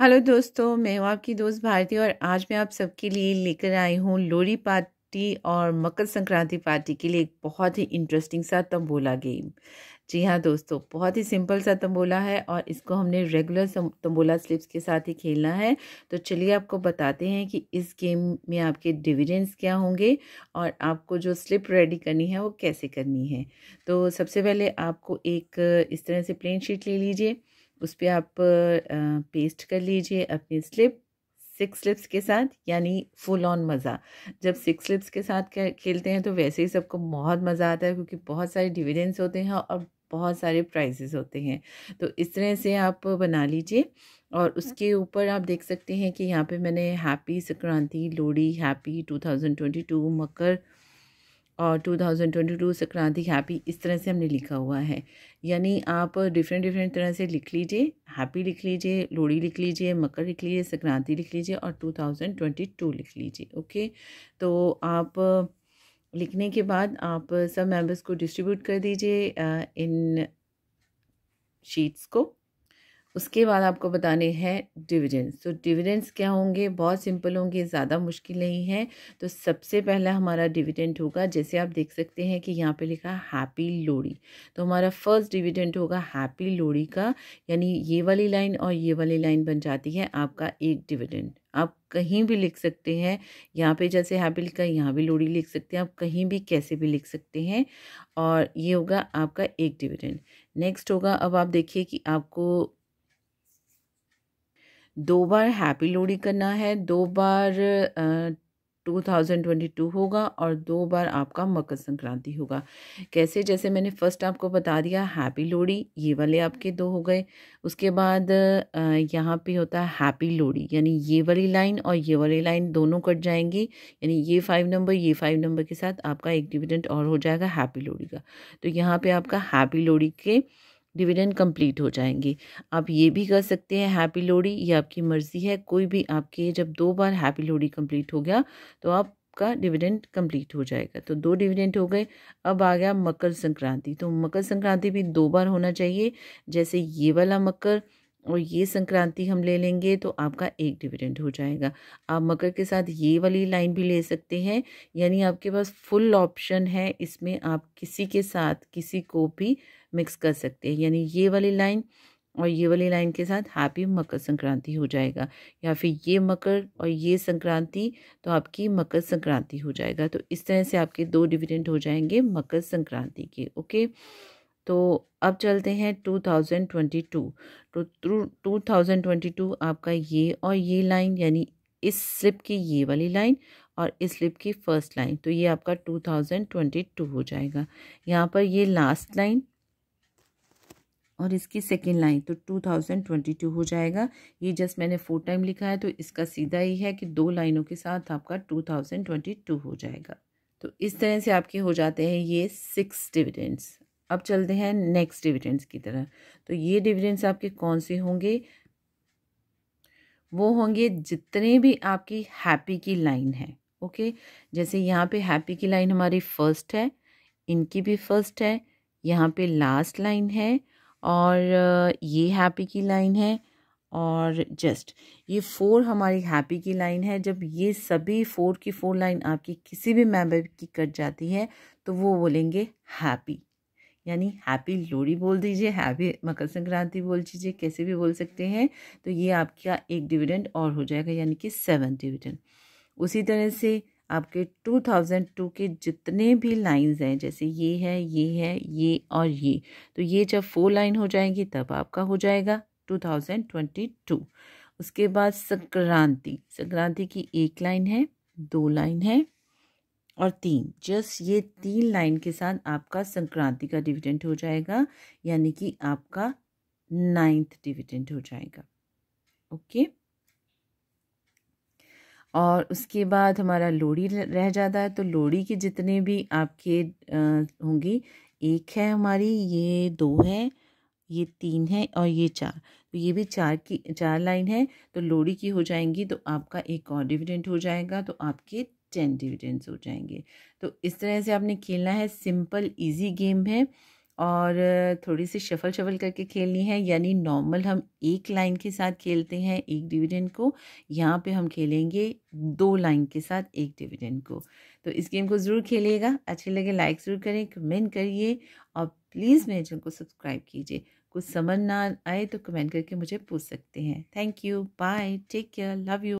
hello दोस्तों मैं हूँ आपकी दोस्त भारती और आज मैं आप सबके लिए लेकर आई हूँ लोरी पार्टी और मकर संक्रांति पार्टी के लिए एक बहुत ही इंटरेस्टिंग सा तंबोला गेम जी हाँ दोस्तों बहुत ही सिंपल सा तंबोला है और इसको हमने रेगुलर तंबोला स्लिप्स के साथ ही खेलना है तो चलिए आपको बताते हैं कि इस गेम में आपके डिविडेंड्स क्या होंगे और आपको जो स्लिप रेडी करनी है वो कैसे करनी है तो सबसे पहले आपको एक इस तरह से प्लेन शीट ले लीजिए उस पर आप पेस्ट कर लीजिए अपनी स्लिप सिक्स स्लिप्स के साथ यानी फुल ऑन मज़ा जब सिक्स स्लिप्स के साथ खेलते हैं तो वैसे ही सबको बहुत मज़ा आता है क्योंकि बहुत सारे डिविडेंस होते हैं और बहुत सारे प्राइजेज़ होते हैं तो इस तरह से आप बना लीजिए और उसके ऊपर आप देख सकते हैं कि यहाँ पे मैंने हैप्पी संक्रांति लोड़ी हैप्पी 2022 मकर और 2022 संक्रांति हैप्पी इस तरह से हमने लिखा हुआ है यानी आप डिफरेंट डिफरेंट तरह से लिख लीजिए हैप्पी लिख लीजिए लोहड़ी लिख लीजिए मकर लिख लीजिए संक्रांति लिख लीजिए और 2022 लिख लीजिए ओके तो आप लिखने के बाद आप सब मेंबर्स को डिस्ट्रीब्यूट कर दीजिए इन शीट्स को उसके बाद आपको बताने हैं डिविडेंड्स तो डिविडेंड्स क्या होंगे बहुत सिंपल होंगे ज़्यादा मुश्किल नहीं है तो सबसे पहला हमारा डिविडेंड होगा जैसे आप देख सकते हैं कि यहाँ पे लिखा हैप्पी लोड़ी तो हमारा फर्स्ट डिविडेंड होगा हैप्पी लोड़ी का यानी ये वाली लाइन और ये वाली लाइन बन जाती है आपका एक डिविडेंड आप कहीं भी लिख सकते हैं यहाँ पे जैसे हैप्पी लिखा यहाँ भी लोड़ी लिख सकते हैं आप कहीं भी कैसे भी लिख सकते हैं और ये होगा आपका एक डिविडेंड नेक्स्ट होगा अब आप देखिए कि आपको दो बार हैप्पी लोहड़ी करना है दो बार टू थाउजेंड ट्वेंटी टू होगा और दो बार आपका मकर संक्रांति होगा कैसे जैसे मैंने फर्स्ट आपको बता दिया हैप्पी लोहड़ी ये वाले आपके दो हो गए उसके बाद यहाँ पे होता है हैप्पी लोहड़ी यानी ये वाली लाइन और ये वाली लाइन दोनों कट जाएंगी यानी ये फाइव नंबर ये फाइव नंबर के साथ आपका एक डिविडेंट और हो जाएगा हैप्पी लोहड़ी का तो यहाँ पर आपका हैप्पी लोहड़ी के डिविडेंड कंप्लीट हो जाएंगी आप ये भी कर सकते हैं हैप्पी लोडी ये आपकी मर्ज़ी है कोई भी आपके जब दो बार हैप्पी लोडी कंप्लीट हो गया तो आप का डिविडेंड कंप्लीट हो जाएगा तो दो डिविडेंड हो गए अब आ गया मकर संक्रांति तो मकर संक्रांति भी दो बार होना चाहिए जैसे ये वाला मकर और ये संक्रांति हम ले लेंगे तो आपका एक डिविडेंड हो जाएगा आप मकर के साथ ये वाली लाइन भी ले सकते हैं यानी आपके पास फुल ऑप्शन है इसमें आप किसी के साथ किसी को भी मिक्स कर सकते हैं यानी ये वाली लाइन और ये वाली लाइन के साथ हैप्पी मकर संक्रांति हो जाएगा या फिर ये मकर और ये संक्रांति तो आपकी मकर संक्रांति हो जाएगा तो इस तरह से आपके दो डिविडेंट हो जाएंगे मकर संक्रांति के ओके तो अब चलते हैं 2022 तो टू 2022 आपका ये और ये लाइन यानी इस स्लिप की ये वाली लाइन और इस स्लिप की फर्स्ट लाइन तो ये आपका 2022 हो जाएगा यहाँ पर ये लास्ट लाइन और इसकी सेकेंड लाइन तो 2022 हो जाएगा ये जस्ट मैंने फोर टाइम लिखा है तो इसका सीधा ही है कि दो लाइनों के साथ आपका 2022 हो जाएगा तो इस तरह से आपके हो जाते हैं ये सिक्स डिविडेंड्स अब चलते हैं नेक्स्ट डिविडेंड्स की तरह तो ये डिविडेंड्स आपके कौन से होंगे वो होंगे जितने भी आपकी हैप्पी की लाइन है ओके जैसे यहाँ पे हैप्पी की लाइन हमारी फर्स्ट है इनकी भी फर्स्ट है यहाँ पे लास्ट लाइन है और ये हैप्पी की लाइन है और जस्ट ये फोर हमारी हैप्पी की लाइन है जब ये सभी फोर की फोर लाइन आपकी किसी भी मेंबर की कट जाती है तो वो बोलेंगे हैप्पी यानी हैप्पी लोहड़ी बोल दीजिए हैप्पी मकर संक्रांति बोल दीजिए कैसे भी बोल सकते हैं तो ये आपका एक डिविडेंड और हो जाएगा यानी कि सेवन डिविडेंड उसी तरह से आपके टू थाउजेंड टू के जितने भी लाइंस हैं जैसे ये है ये है ये और ये तो ये जब फोर लाइन हो जाएगी तब आपका हो जाएगा टू थाउजेंड ट्वेंटी टू उसके बाद संक्रांति संक्रांति की एक लाइन है दो लाइन है और तीन जस्ट ये तीन लाइन के साथ आपका संक्रांति का डिविडेंट हो जाएगा यानी कि आपका नाइन्थ डिविडेंट हो जाएगा ओके और उसके बाद हमारा लोड़ी रह जाता है तो लोड़ी के जितने भी आपके होंगी एक है हमारी ये दो है ये तीन है और ये चार तो ये भी चार की चार लाइन है तो लोड़ी की हो जाएंगी तो आपका एक और डिविडेंट हो जाएगा तो आपके टेन डिविडेंड्स हो जाएंगे तो इस तरह से आपने खेलना है सिंपल इजी गेम है और थोड़ी सी शफल शफल करके खेलनी है यानी नॉर्मल हम एक लाइन के साथ खेलते हैं एक डिविडेंड को यहाँ पे हम खेलेंगे दो लाइन के साथ एक डिविडेंड को तो इस गेम को ज़रूर खेलिएगा अच्छे लगे लाइक ज़रूर करें कमेंट करिए और प्लीज़ मेरे चैनल को सब्सक्राइब कीजिए कुछ समझ ना आए तो कमेंट करके मुझे पूछ सकते हैं thank you bye take care love you